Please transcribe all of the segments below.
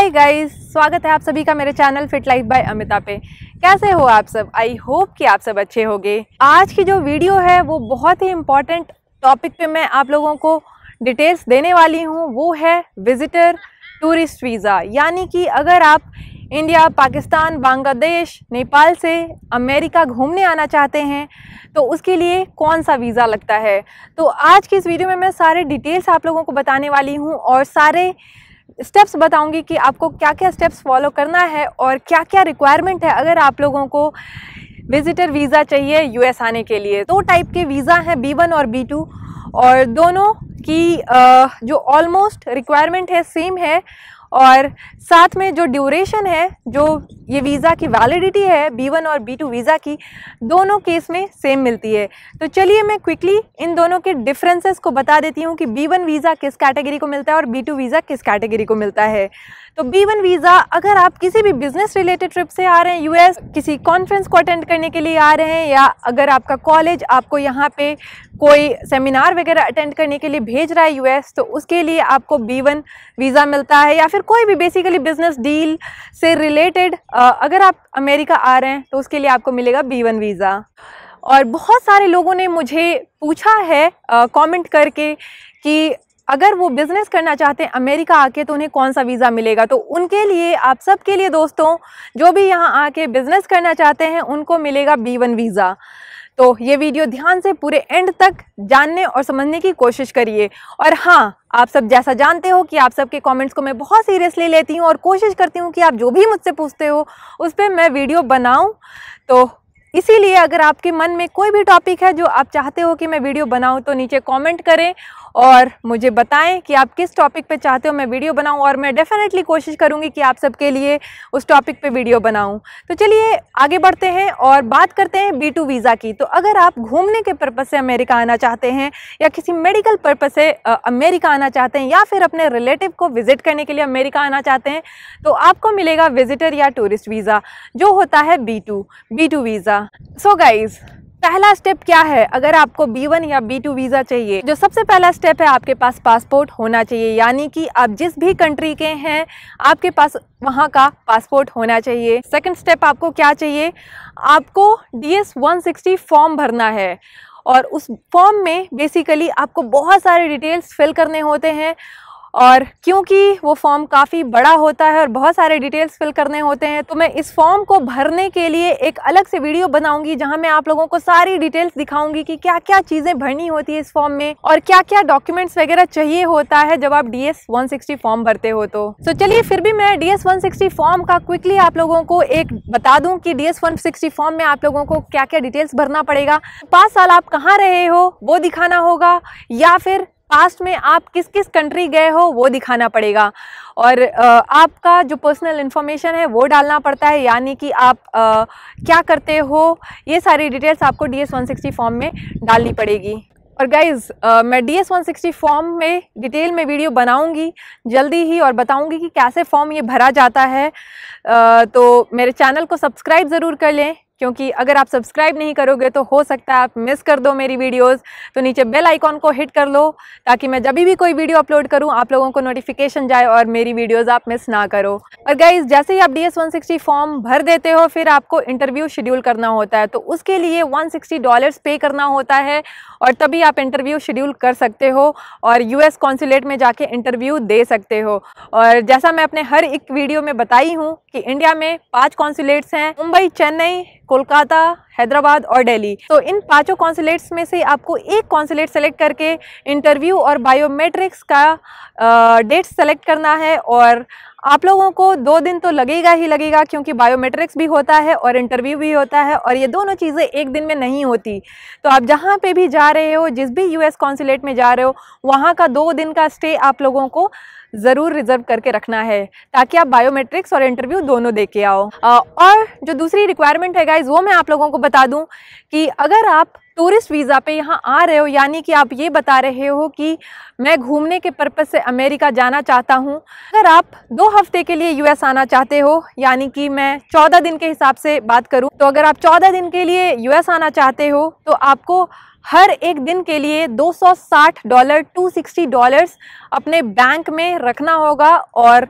hi guys स्वागत है आप सभी का मेरे channel fit life by Amita पे कैसे हो आप सब आई होप कि आप सब अच्छे होंगे आज की जो वीडियो है वो बहुत ही इम्पॉर्टेंट टॉपिक पे मैं आप लोगों को डिटेल्स देने वाली हूँ वो है विजिटर टूरिस्ट वीज़ा यानी कि अगर आप इंडिया पाकिस्तान बांग्लादेश नेपाल से अमेरिका घूमने आना चाहते हैं तो उसके लिए कौन सा वीज़ा लगता है तो आज की इस वीडियो में मैं सारे डिटेल्स आप लोगों को बताने वाली हूँ और सारे स्टेप्स बताऊंगी कि आपको क्या क्या स्टेप्स फॉलो करना है और क्या क्या रिक्वायरमेंट है अगर आप लोगों को विजिटर वीज़ा चाहिए यूएस आने के लिए दो टाइप के वीज़ा हैं बी वन और बी टू और दोनों की जो ऑलमोस्ट रिक्वायरमेंट है सेम है और साथ में जो ड्यूरेशन है जो ये वीज़ा की वैलिडिटी है बी वन और बी टू वीज़ा की दोनों केस में सेम मिलती है तो चलिए मैं क्विकली इन दोनों के डिफरेंसेस को बता देती हूँ कि बी वन वीज़ा किस कैटेगरी को मिलता है और बी टू वीज़ा किस कैटेगरी को मिलता है तो बी वन वीज़ा अगर आप किसी भी बिजनेस रिलेटेड ट्रिप से आ रहे हैं यूएस किसी कॉन्फ्रेंस को अटेंड करने के लिए आ रहे हैं या अगर आपका कॉलेज आपको यहाँ पे कोई सेमिनार वगैरह अटेंड करने के लिए भेज रहा है यूएस तो उसके लिए आपको बी वन वीज़ा मिलता है या फिर कोई भी बेसिकली बिजनेस डील से रिलेटेड अगर आप अमेरिका आ रहे हैं तो उसके लिए आपको मिलेगा बी वन वीज़ा और बहुत सारे लोगों ने मुझे पूछा है कमेंट करके कि अगर वो बिज़नेस करना चाहते हैं अमेरिका आके तो उन्हें कौन सा वीज़ा मिलेगा तो उनके लिए आप सब के लिए दोस्तों जो भी यहाँ आके बिज़नेस करना चाहते हैं उनको मिलेगा बी वन वीज़ा तो ये वीडियो ध्यान से पूरे एंड तक जानने और समझने की कोशिश करिए और हाँ आप सब जैसा जानते हो कि आप सबके कमेंट्स को मैं बहुत सीरियसली लेती हूँ और कोशिश करती हूँ कि आप जो भी मुझसे पूछते हो उस पर मैं वीडियो बनाऊँ तो इसीलिए अगर आपके मन में कोई भी टॉपिक है जो आप चाहते हो कि मैं वीडियो बनाऊँ तो नीचे कमेंट करें और मुझे बताएं कि आप किस टॉपिक पे चाहते हो मैं वीडियो बनाऊं और मैं डेफ़िनेटली कोशिश करूंगी कि आप सबके लिए उस टॉपिक पे वीडियो बनाऊं तो चलिए आगे बढ़ते हैं और बात करते हैं बी टू वीज़ा की तो अगर आप घूमने के पर्पज़ से अमेरिका आना चाहते हैं या किसी मेडिकल पर्पज़ से अमेरिका आना चाहते हैं या फिर अपने रिलेटिव को विज़िट करने के लिए अमेरिका आना चाहते हैं तो आपको मिलेगा विज़िटर या टूरिस्ट वीज़ा जो होता है B two B two visa so guys पहला स्टेप क्या है अगर आपको B1 या B2 वीज़ा चाहिए जो सबसे पहला स्टेप है आपके पास पासपोर्ट होना चाहिए यानी कि आप जिस भी कंट्री के हैं आपके पास वहाँ का पासपोर्ट होना चाहिए सेकंड स्टेप आपको क्या चाहिए आपको डी एस फॉर्म भरना है और उस फॉर्म में बेसिकली आपको बहुत सारे डिटेल्स फिल करने होते हैं और क्योंकि वो फॉर्म काफ़ी बड़ा होता है और बहुत सारे डिटेल्स फिल करने होते हैं तो मैं इस फॉर्म को भरने के लिए एक अलग से वीडियो बनाऊंगी जहां मैं आप लोगों को सारी डिटेल्स दिखाऊंगी कि क्या क्या चीज़ें भरनी होती है इस फॉर्म में और क्या क्या डॉक्यूमेंट्स वगैरह चाहिए होता है जब आप डी एस फॉर्म भरते हो तो so, चलिए फिर भी मैं डी एस फॉर्म का क्विकली आप लोगों को एक बता दूँ कि डी एस फॉर्म में आप लोगों को क्या क्या डिटेल्स भरना पड़ेगा पाँच साल आप कहाँ रहे हो वो दिखाना होगा या फिर पास्ट में आप किस किस कंट्री गए हो वो दिखाना पड़ेगा और आपका जो पर्सनल इन्फॉर्मेशन है वो डालना पड़ता है यानी कि आप आ, क्या करते हो ये सारी डिटेल्स आपको डी एस फॉर्म में डालनी पड़ेगी और गाइज मैं D S one sixty form में डिटेल में वीडियो बनाऊंगी जल्दी ही और बताऊंगी कि कैसे फॉर्म ये भरा जाता है तो मेरे चैनल को सब्सक्राइब ज़रूर कर लें क्योंकि अगर आप सब्सक्राइब नहीं करोगे तो हो सकता है आप मिस कर दो मेरी वीडियोस तो नीचे बेल आइकॉन को हिट कर लो ताकि मैं जब भी कोई वीडियो अपलोड करूँ आप लोगों को नोटिफिकेशन जाए और मेरी वीडियोस आप मिस ना करो और गाइज जैसे ही आप डी एस फॉर्म भर देते हो फिर आपको इंटरव्यू शेड्यूल करना होता है तो उसके लिए वन डॉलर्स पे करना होता है और तभी आप इंटरव्यू शेड्यूल कर सकते हो और यू कॉन्सुलेट में जाके इंटरव्यू दे सकते हो और जैसा मैं अपने हर एक वीडियो में बताई हूँ कि इंडिया में पाँच कॉन्सुलेट्स हैं मुंबई चेन्नई कोलकाता हैदराबाद और दिल्ली तो इन पांचों कॉन्सुलेट्स में से आपको एक कॉन्सुलेट सेलेक्ट करके इंटरव्यू और बायोमेट्रिक्स का डेट सेलेक्ट करना है और आप लोगों को दो दिन तो लगेगा ही लगेगा क्योंकि बायोमेट्रिक्स भी होता है और इंटरव्यू भी होता है और ये दोनों चीज़ें एक दिन में नहीं होती तो आप जहाँ पे भी जा रहे हो जिस भी यूएस कॉन्सुलेट में जा रहे हो वहाँ का दो दिन का स्टे आप लोगों को ज़रूर रिजर्व करके रखना है ताकि आप बायोमेट्रिक्स और इंटरव्यू दोनों दे के आओ और जो दूसरी रिक्वायरमेंट है गाइज वो मैं आप लोगों को बता दूँ कि अगर आप टूरिस्ट वीज़ा पे यहाँ आ रहे हो यानी कि आप ये बता रहे हो कि मैं घूमने के पर्पज़ से अमेरिका जाना चाहता हूँ अगर आप दो हफ्ते के लिए यूएस आना चाहते हो यानी कि मैं चौदह दिन के हिसाब से बात करूँ तो अगर आप चौदह दिन के लिए यूएस आना चाहते हो तो आपको हर एक दिन के लिए 260 डॉलर 260 डॉलर्स अपने बैंक में रखना होगा और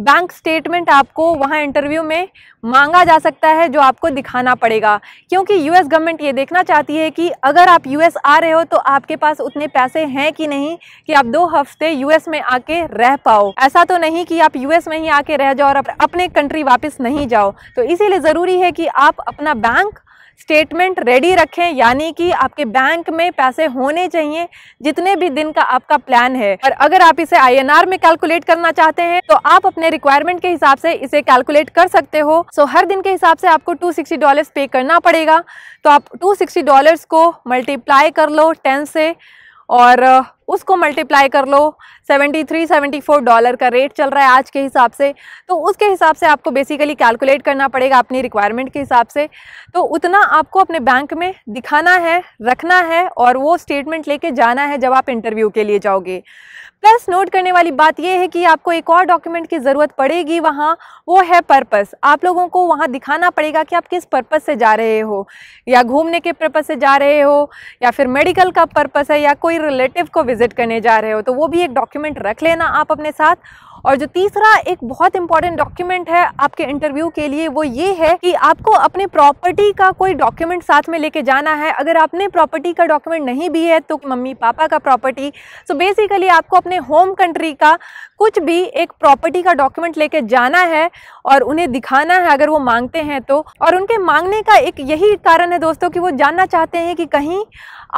बैंक स्टेटमेंट आपको वहाँ इंटरव्यू में मांगा जा सकता है जो आपको दिखाना पड़ेगा क्योंकि यूएस गवर्नमेंट ये देखना चाहती है कि अगर आप यूएस आ रहे हो तो आपके पास उतने पैसे हैं कि नहीं कि आप दो हफ्ते यूएस में आके रह पाओ ऐसा तो नहीं कि आप यूएस में ही आके रह जाओ और अपने कंट्री वापस नहीं जाओ तो इसीलिए ज़रूरी है कि आप अपना बैंक स्टेटमेंट रेडी रखें यानी कि आपके बैंक में पैसे होने चाहिए जितने भी दिन का आपका प्लान है और अगर आप इसे आईएनआर में कैलकुलेट करना चाहते हैं तो आप अपने रिक्वायरमेंट के हिसाब से इसे कैलकुलेट कर सकते हो सो so, हर दिन के हिसाब से आपको टू सिक्सटी डॉलर पे करना पड़ेगा तो आप टू सिक्सटी डॉलर्स को मल्टीप्लाई कर लो टेन से और उसको मल्टीप्लाई कर लो 73 74 डॉलर का रेट चल रहा है आज के हिसाब से तो उसके हिसाब से आपको बेसिकली कैलकुलेट करना पड़ेगा अपनी रिक्वायरमेंट के हिसाब से तो उतना आपको अपने बैंक में दिखाना है रखना है और वो स्टेटमेंट लेके जाना है जब आप इंटरव्यू के लिए जाओगे प्लस नोट करने वाली बात यह है कि आपको एक और डॉक्यूमेंट की ज़रूरत पड़ेगी वहाँ वो है पर्पस आप लोगों को वहाँ दिखाना पड़ेगा कि आप किस पर्पस से जा रहे हो या घूमने के पर्पस से जा रहे हो या फिर मेडिकल का पर्पस है या कोई रिलेटिव को विज़िट करने जा रहे हो तो वो भी एक डॉक्यूमेंट रख लेना आप अपने साथ और जो तीसरा एक बहुत इंपॉर्टेंट डॉक्यूमेंट है आपके इंटरव्यू के लिए वो ये है कि आपको अपने प्रॉपर्टी का कोई डॉक्यूमेंट साथ में लेके जाना है अगर आपने प्रॉपर्टी का डॉक्यूमेंट नहीं भी है तो मम्मी पापा का प्रॉपर्टी सो बेसिकली आपको अपने होम कंट्री का कुछ भी एक प्रॉपर्टी का डॉक्यूमेंट लेके जाना है और उन्हें दिखाना है अगर वो मांगते हैं तो और उनके मांगने का एक यही कारण है दोस्तों कि वो जानना चाहते हैं कि कहीं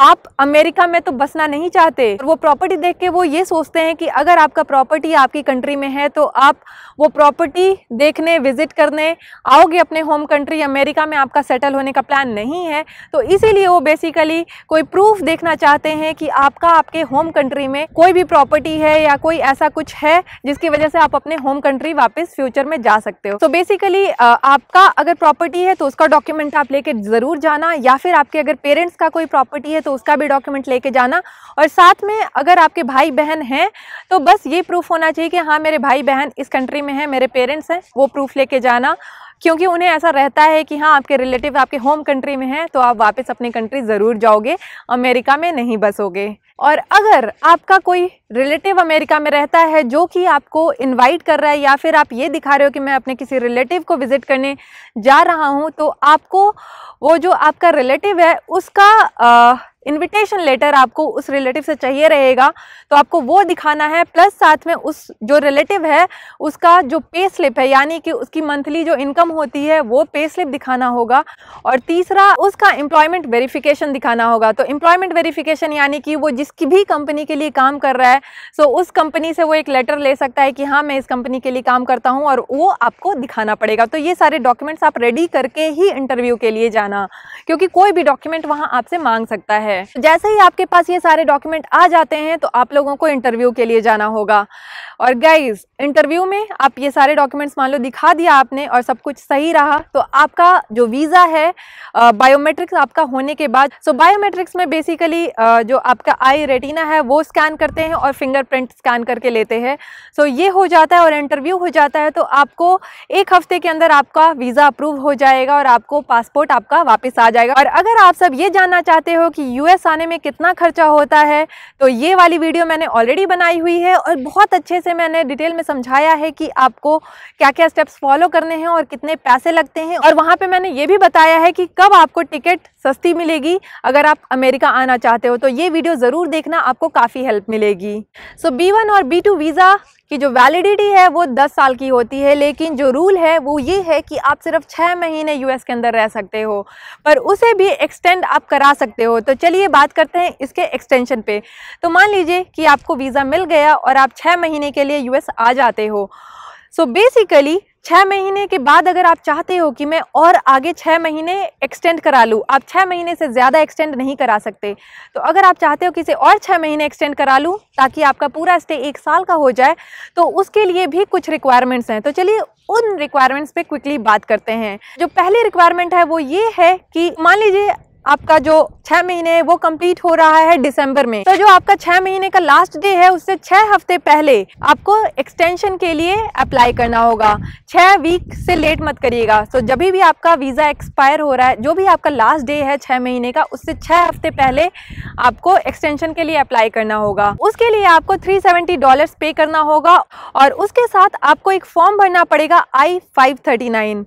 आप अमेरिका में तो बसना नहीं चाहते वो प्रॉपर्टी देख के वो ये सोचते हैं कि अगर आपका प्रॉपर्टी आपकी कंट्री में है तो आप वो प्रॉपर्टी देखने विजिट करने आओगे अपने होम कंट्री अमेरिका में आपका सेटल होने का प्लान नहीं है तो इसीलिए वो बेसिकली कोई प्रूफ देखना चाहते हैं कि आपका आपके होम कंट्री में कोई भी प्रॉपर्टी है या कोई ऐसा कुछ है है जिसकी वजह से आप अपने होम कंट्री वापस फ्यूचर में जा सकते हो तो so बेसिकली आपका अगर प्रॉपर्टी है तो उसका डॉक्यूमेंट आप लेके ज़रूर जाना या फिर आपके अगर पेरेंट्स का कोई प्रॉपर्टी है तो उसका भी डॉक्यूमेंट लेके जाना और साथ में अगर आपके भाई बहन हैं तो बस ये प्रूफ होना चाहिए कि हाँ मेरे भाई बहन इस कंट्री में है मेरे पेरेंट्स हैं वो प्रूफ लेके जाना क्योंकि उन्हें ऐसा रहता है कि हाँ आपके रिलेटिव आपके होम कंट्री में हैं तो आप वापस अपनी कंट्री ज़रूर जाओगे अमेरिका में नहीं बसोगे और अगर आपका कोई रिलेटिव अमेरिका में रहता है जो कि आपको इनवाइट कर रहा है या फिर आप ये दिखा रहे हो कि मैं अपने किसी रिलेटिव को विज़िट करने जा रहा हूँ तो आपको वो जो आपका रिलेटिव है उसका आ, इनविटेशन लेटर आपको उस रिलेटिव से चाहिए रहेगा तो आपको वो दिखाना है प्लस साथ में उस जो रिलेटिव है उसका जो पे स्लिप है यानी कि उसकी मंथली जो इनकम होती है वो पे स्लिप दिखाना होगा और तीसरा उसका एम्प्लॉयमेंट वेरिफिकेशन दिखाना होगा तो एम्प्लॉयमेंट वेरिफिकेशन यानी कि वो जिसकी भी कंपनी के लिए काम कर रहा है सो उस कंपनी से वो एक लेटर ले सकता है कि हाँ मैं इस कंपनी के लिए काम करता हूँ और वो आपको दिखाना पड़ेगा तो ये सारे डॉक्यूमेंट्स आप रेडी करके ही इंटरव्यू के लिए जाना क्योंकि कोई भी डॉक्यूमेंट वहाँ आपसे मांग सकता है है जैसे ही आपके पास ये सारे डॉक्यूमेंट आ जाते हैं तो आप लोगों को इंटरव्यू के लिए जाना होगा और गाइज इंटरव्यू में आप ये सारे डॉक्यूमेंट्स मान लो दिखा दिया आपने और सब कुछ सही रहा तो आपका जो वीज़ा है बायोमेट्रिक्स आपका होने के बाद सो so बायोमेट्रिक्स में बेसिकली जो आपका आई रेटिना है वो स्कैन करते हैं और फिंगरप्रिंट स्कैन करके लेते हैं सो so ये हो जाता है और इंटरव्यू हो जाता है तो आपको एक हफ्ते के अंदर आपका वीज़ा अप्रूव हो जाएगा और आपको पासपोर्ट आपका वापस आ जाएगा और अगर आप सब ये जानना चाहते हो कि यू यूएस आने में कितना खर्चा होता है तो ये वाली वीडियो मैंने ऑलरेडी बनाई हुई है और बहुत अच्छे से मैंने डिटेल में समझाया है कि आपको क्या क्या स्टेप्स फॉलो करने हैं और कितने पैसे लगते हैं और वहाँ पर मैंने ये भी बताया है कि कब आपको टिकट सस्ती मिलेगी अगर आप अमेरिका आना चाहते हो तो ये वीडियो ज़रूर देखना आपको काफ़ी हेल्प मिलेगी सो बी वन और बी टू वीज़ा कि जो वैलिडिटी है वो 10 साल की होती है लेकिन जो रूल है वो ये है कि आप सिर्फ छः महीने यूएस के अंदर रह सकते हो पर उसे भी एक्सटेंड आप करा सकते हो तो चलिए बात करते हैं इसके एक्सटेंशन पे तो मान लीजिए कि आपको वीज़ा मिल गया और आप छः महीने के लिए यूएस आ जाते हो सो so बेसिकली छः महीने के बाद अगर आप चाहते हो कि मैं और आगे छः महीने एक्सटेंड करा लूँ आप छः महीने से ज़्यादा एक्सटेंड नहीं करा सकते तो अगर आप चाहते हो कि इसे और छः महीने एक्सटेंड करा लूँ ताकि आपका पूरा स्टे एक साल का हो जाए तो उसके लिए भी कुछ रिक्वायरमेंट्स हैं तो चलिए उन रिक्वायरमेंट्स पे क्विकली बात करते हैं जो पहली रिक्वायरमेंट है वो ये है कि मान लीजिए आपका जो छह महीने वो कंप्लीट हो रहा है दिसंबर में तो जो आपका छह महीने का लास्ट डे है उससे छह हफ्ते पहले आपको एक्सटेंशन के लिए अप्लाई करना होगा छह वीक से लेट मत करिएगा तो जब भी आपका वीज़ा एक्सपायर हो रहा है जो भी आपका लास्ट डे है छह महीने का उससे छह हफ्ते पहले आपको एक्सटेंशन के लिए अप्लाई करना होगा उसके लिए आपको थ्री सेवेंटी डॉलर पे करना होगा और उसके साथ आपको एक फॉर्म भरना पड़ेगा आई फाइव थर्टी नाइन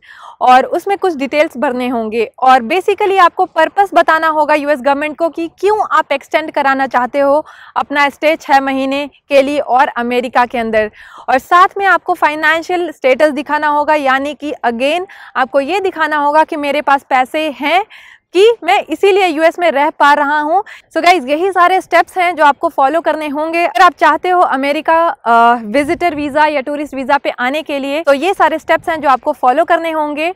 और उसमें कुछ डिटेल्स भरने होंगे और बेसिकली आपको पर्पज़ रीजंस बताना होगा यूएस गवर्नमेंट को कि क्यों आप एक्सटेंड कराना चाहते हो अपना स्टे छः महीने के लिए और अमेरिका के अंदर और साथ में आपको फाइनेंशियल स्टेटस दिखाना होगा यानी कि अगेन आपको ये दिखाना होगा कि मेरे पास पैसे हैं कि मैं इसीलिए यूएस में रह पा रहा हूँ सो गाइज यही सारे स्टेप्स हैं जो आपको फॉलो करने होंगे अगर आप चाहते हो अमेरिका विजिटर वीज़ा या टूरिस्ट वीज़ा पे आने के लिए तो ये सारे स्टेप्स हैं जो आपको फॉलो करने होंगे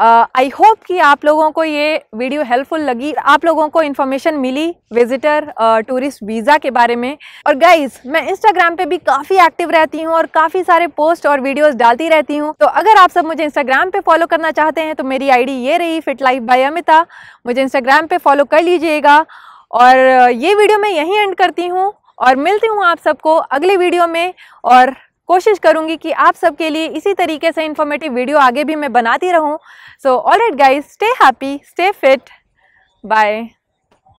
आई होप कि आप लोगों को ये वीडियो हेल्पफुल लगी आप लोगों को इन्फॉर्मेशन मिली विजिटर टूरिस्ट वीज़ा के बारे में और गाइज मैं इंस्टाग्राम पर भी काफ़ी एक्टिव रहती हूँ और काफ़ी सारे पोस्ट और वीडियोज़ डालती रहती हूँ तो अगर आप सब मुझे इंस्टाग्राम पर फॉलो करना चाहते हैं तो मेरी आई ये रही फिट लाइफ बाई अमिता मुझे इंस्टाग्राम पे फॉलो कर लीजिएगा और ये वीडियो मैं यहीं एंड करती हूँ और मिलती हूँ आप सबको अगले वीडियो में और कोशिश करूँगी कि आप सबके लिए इसी तरीके से इन्फॉर्मेटिव वीडियो आगे भी मैं बनाती रहूँ so all right guys stay happy stay fit bye